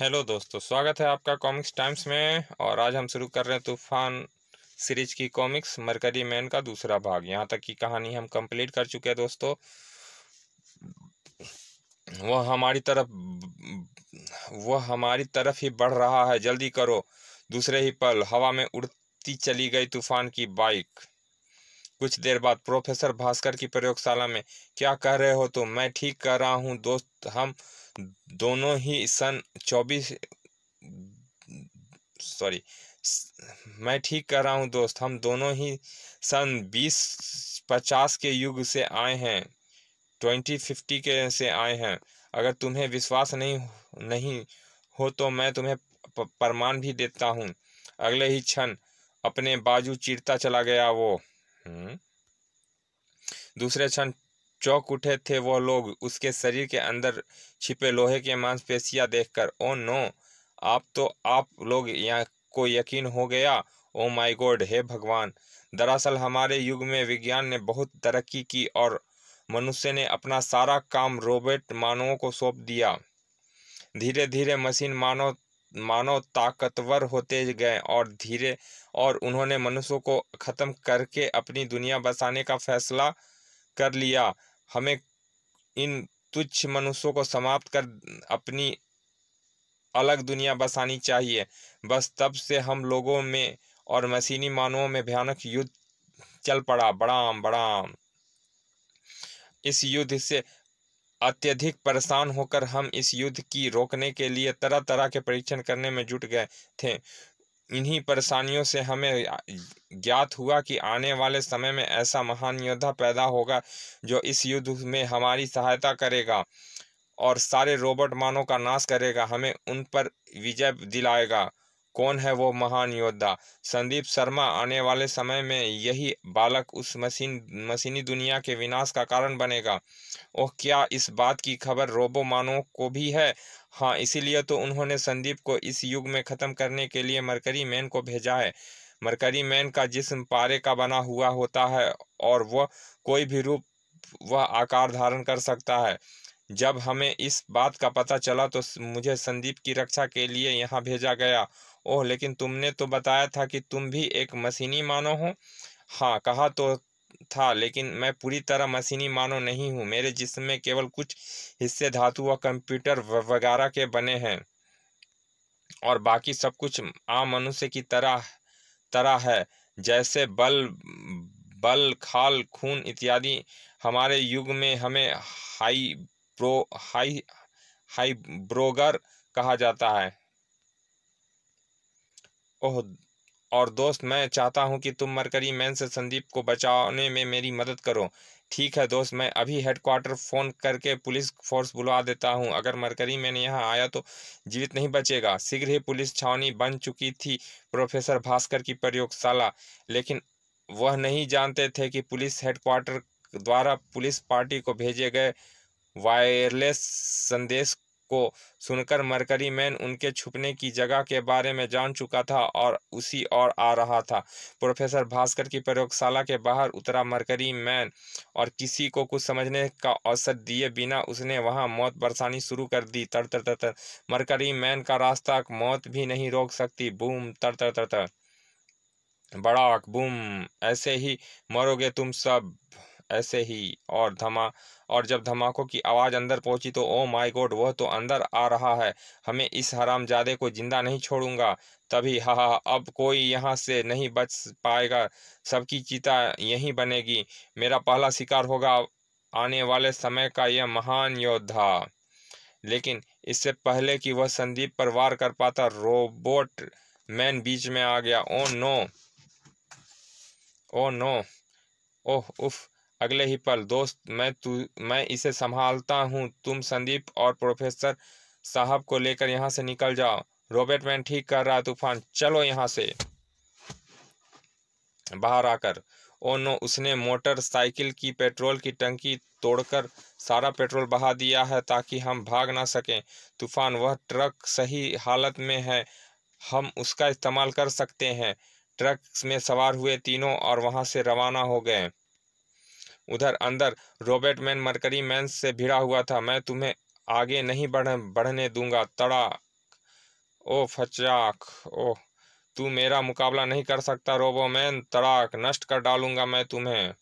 Hello दोस्तों स्वागत है आपका कॉमिक्स टाइम्स में और आज हम शुरू कर रहे हैं तूफान सीरीज की कॉमिक्स मरकरी मैन का दूसरा भाग यहाँ तक की कहानी हम कंप्लीट कर चुके हैं दोस्तों वह हमारी तरफ वह हमारी तरफ ही बढ़ रहा है जल्दी करो दूसरे ही पल हवा में उड़ती चली गई तूफान की बाइक कुछ देर बाद प्रोफेसर भास्कर की प्रयोगशाला में क्या कह रहे हो तुम तो मैं ठीक कर रहा हूँ दोस्त हम दोनों ही सन चौबीस सॉरी मैं ठीक कर रहा हूँ दोस्त हम दोनों ही सन बीस पचास के युग से आए हैं ट्वेंटी फिफ्टी के से आए हैं अगर तुम्हें विश्वास नहीं नहीं हो तो मैं तुम्हें प्रमाण भी देता हूँ अगले ही क्षण अपने बाजू चीरता चला गया वो हम्म। दूसरे क्षण चौक उठे थे वो लोग उसके शरीर के अंदर छिपे लोहे के मांसपेशियां देखकर ओ नो आप तो आप लोग यहाँ को यकीन हो गया ओ माय गॉड हे भगवान दरअसल हमारे युग में विज्ञान ने बहुत तरक्की की और मनुष्य ने अपना सारा काम रोबोट मानवों को सौंप दिया धीरे धीरे मशीन मानव मानव ताकतवर होते गए और धीरे और उन्होंने मनुष्यों को ख़त्म करके अपनी दुनिया बसाने का फैसला कर लिया हमें इन तुच्छ मनुष्यों को समाप्त कर अपनी अलग दुनिया बसानी चाहिए बस तब से हम लोगों में और मशीनी मानवों में भयानक युद्ध चल पड़ा बड़ाम बड़ाम इस युद्ध से अत्यधिक परेशान होकर हम इस युद्ध की रोकने के लिए तरह तरह के परीक्षण करने में जुट गए थे इन्हीं परेशानियों से हमें ज्ञात हुआ कि आने वाले समय में ऐसा महान योद्धा पैदा होगा जो इस युद्ध में हमारी सहायता करेगा और सारे रोबोट मानों का नाश करेगा हमें उन पर विजय दिलाएगा कौन है वो महान योद्धा संदीप शर्मा आने वाले समय में यही बालक उस मशीन मशीनी दुनिया के विनाश का कारण बनेगा और क्या इस बात की खबर रोबो मानव को भी है हाँ इसीलिए तो उन्होंने संदीप को इस युग में ख़त्म करने के लिए मरकरी मैन को भेजा है मरकरी मैन का जिसम पारे का बना हुआ होता है और वह कोई भी रूप वह आकार धारण कर सकता है जब हमें इस बात का पता चला तो मुझे संदीप की रक्षा के लिए यहाँ भेजा गया ओह लेकिन तुमने तो बताया था कि तुम भी एक मशीनी मानो हो हाँ कहा तो था लेकिन मैं पूरी तरह मशीनी मानो नहीं हूँ मेरे जिसम में केवल कुछ हिस्से धातु व कंप्यूटर वगैरह के बने हैं और बाकी सब कुछ आम मनुष्य की तरह तरह है जैसे बल बल खाल खून इत्यादि हमारे युग में हमें हाई ब्रो हाई हाई ब्रोगर कहा जाता है ओह और दोस्त मैं चाहता हूं कि तुम मरकरी मैन से संदीप को बचाने में मेरी मदद करो ठीक है दोस्त मैं अभी हेडक्वार्टर फ़ोन करके पुलिस फोर्स बुलवा देता हूँ अगर मरकरी मैंने यहाँ आया तो जीवित नहीं बचेगा शीघ्र ही पुलिस छावनी बन चुकी थी प्रोफेसर भास्कर की प्रयोगशाला लेकिन वह नहीं जानते थे कि पुलिस हेडक्वार्टर द्वारा पुलिस पार्टी को भेजे गए वायरलेस संदेश को सुनकर मरकरी मैन उनके छुपने की जगह के बारे में जान चुका था और उसी और आ रहा था प्रोफेसर भास्कर की प्रयोगशाला के बाहर उतरा मरकरी मैन और किसी को कुछ समझने का अवसर दिए बिना उसने वहां मौत बरसानी शुरू कर दी तर तर तर, तर। मरकरी मैन का रास्ता मौत भी नहीं रोक सकती बूम तर तर तर, तर। बड़ाक बुम ऐसे ही मरोगे तुम सब ऐसे ही और धमा और जब धमाकों की आवाज़ अंदर पहुंची तो ओ माय गॉड वह तो अंदर आ रहा है हमें इस हरामजादे को जिंदा नहीं छोड़ूंगा तभी हा हा अब कोई यहां से नहीं बच पाएगा सबकी चिता यहीं बनेगी मेरा पहला शिकार होगा आने वाले समय का यह महान योद्धा लेकिन इससे पहले कि वह संदीप पर वार कर पाता रोबोट मैन बीच में आ गया ओ नो ओ नो ओह उफ अगले ही पल दोस्त मैं तू मैं इसे संभालता हूँ तुम संदीप और प्रोफेसर साहब को लेकर यहाँ से निकल जाओ रॉबर्ट मैन ठीक कर रहा तूफान चलो यहाँ से बाहर आकर ओ नो उसने मोटरसाइकिल की पेट्रोल की टंकी तोड़कर सारा पेट्रोल बहा दिया है ताकि हम भाग ना सकें तूफान वह ट्रक सही हालत में है हम उसका इस्तेमाल कर सकते हैं ट्रक में सवार हुए तीनों और वहां से रवाना हो गए उधर अंदर रॉबर्ट मैन मरकरी मैन से भिड़ा हुआ था मैं तुम्हें आगे नहीं बढ़ बढ़ने दूंगा तड़ा ओ फचाक ओ तू मेरा मुकाबला नहीं कर सकता रोबो मैन तड़ाक नष्ट कर डालूंगा मैं तुम्हें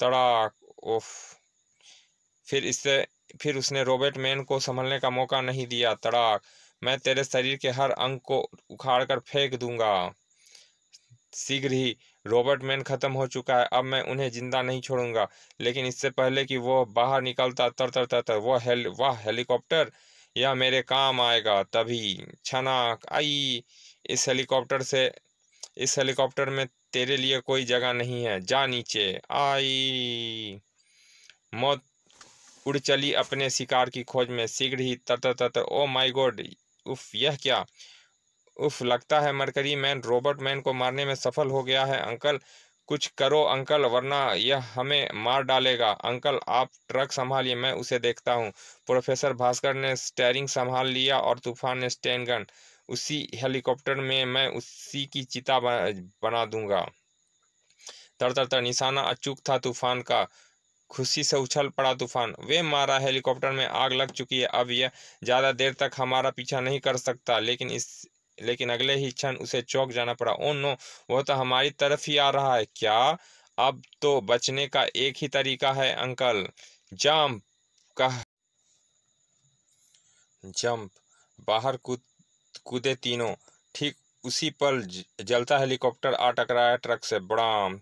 तड़ाक ओफ फिर इससे फिर उसने रॉबर्ट मैन को संभलने का मौका नहीं दिया तड़ाक मैं तेरे शरीर के हर अंग को उखाड़ कर फेंक दूंगा शीघ्र ही रॉबर्ट मैन ख़त्म हो चुका है अब मैं उन्हें ज़िंदा नहीं छोड़ूंगा लेकिन इससे पहले कि वो बाहर निकलता तर तर तर तर वह हेल वह हेलीकॉप्टर यह मेरे काम आएगा तभी छनाक आई इस हेलीकॉप्टर से इस हेलीकॉप्टर में तेरे लिए कोई जगह नहीं है जा नीचे आई मौत उड़ चली अपने शिकार की खोज में शीघ्र ही तर तर तर, ओ माय गॉड उफ यह क्या उफ लगता है मरकरी मैन रोबोट मैन को मारने में सफल हो गया है अंकल कुछ करो अंकल वरना यह हमें मार डालेगा अंकल आप ट्रक संभालिए मैं उसे देखता हूँ प्रोफेसर भास्कर ने स्टेयरिंग संभाल लिया और तूफान ने स्टैंडगन उसी हेलीकॉप्टर में मैं उसी की चिता बना दूंगा तर तर तर निशाना अचूक था तूफान का खुशी से उछल पड़ा तूफान वे मारा हेलीकॉप्टर में आग लग चुकी है अब यह ज़्यादा देर तक हमारा पीछा नहीं कर सकता लेकिन लेकिन अगले ही क्षण उसे चौक जाना पड़ा ओ नो वह तो हमारी तरफ ही आ रहा है क्या अब तो बचने का एक ही तरीका है अंकल जंप कह जंप बाहर कूद कूदे तीनों ठीक उसी पल जलता हेलीकॉप्टर आ टकराया ट्रक से बड़ाम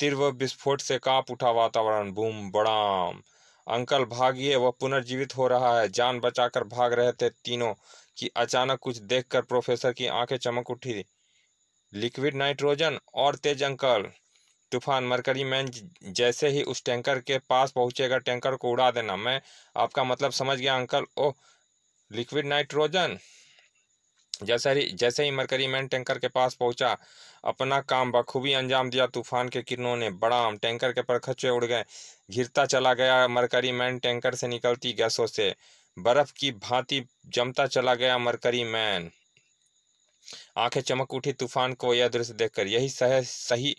तीव्र विस्फोट से कांप उठा वातावरण बूम बड़ाम अंकल भागिए वह पुनर्जीवित हो रहा है जान बचाकर भाग रहे थे तीनों कि अचानक कुछ देखकर प्रोफेसर की आंखें चमक उठी लिक्विड नाइट्रोजन और तेज अंकल तूफान मरकरी मैन जैसे ही उस टैंकर के पास पहुंचेगा टैंकर को उड़ा देना मैं आपका मतलब समझ गया अंकल ओह लिक्विड नाइट्रोजन जैसे ही जैसे ही मरकरी मैन टैंकर के पास पहुंचा अपना काम बखूबी अंजाम दिया तूफान के किरणों ने आम टैंकर के परखच्चे उड़ गए घिरता चला गया मरकरी मैन टैंकर से निकलती गैसों से बर्फ की भांति जमता चला गया मरकरी मैन आंखें चमक उठी तूफान को यह दृश्य देखकर यही सह सही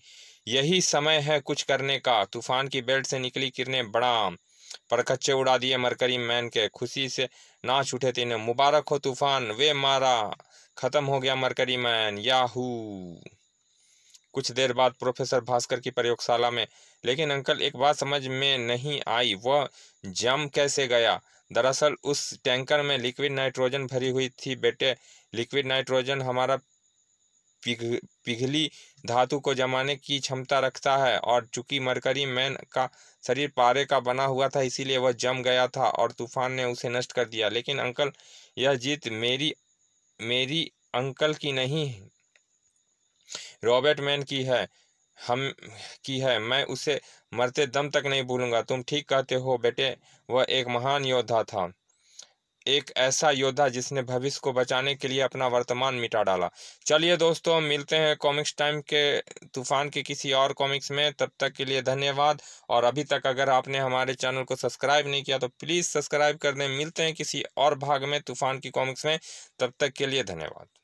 यही समय है कुछ करने का तूफान की बेल्ट से निकली किरणें बड़ा परखच्चे उड़ा दिए मरकरी मैन के खुशी से नाच उठे थे इन्हें मुबारक हो तूफान वे मारा खत्म हो गया मरकरी मैन याहू कुछ देर बाद प्रोफेसर भास्कर की प्रयोगशाला में लेकिन अंकल एक बात समझ में नहीं आई वह जम कैसे गया दरअसल उस टैंकर में लिक्विड नाइट्रोजन भरी हुई थी बेटे लिक्विड नाइट्रोजन हमारा पिघ पिघली धातु को जमाने की क्षमता रखता है और चूंकि मरकरी मैन का शरीर पारे का बना हुआ था इसीलिए वह जम गया था और तूफान ने उसे नष्ट कर दिया लेकिन अंकल यह जीत मेरी मेरी अंकल की नहीं रॉबर्ट मैन की है हम की है मैं उसे मरते दम तक नहीं भूलूंगा तुम ठीक कहते हो बेटे वह एक महान योद्धा था एक ऐसा योद्धा जिसने भविष्य को बचाने के लिए अपना वर्तमान मिटा डाला चलिए दोस्तों मिलते हैं कॉमिक्स टाइम के तूफान के किसी और कॉमिक्स में तब तक के लिए धन्यवाद और अभी तक अगर आपने हमारे चैनल को सब्सक्राइब नहीं किया तो प्लीज़ सब्सक्राइब कर दें मिलते हैं किसी और भाग में तूफान की कॉमिक्स में तब तक के लिए धन्यवाद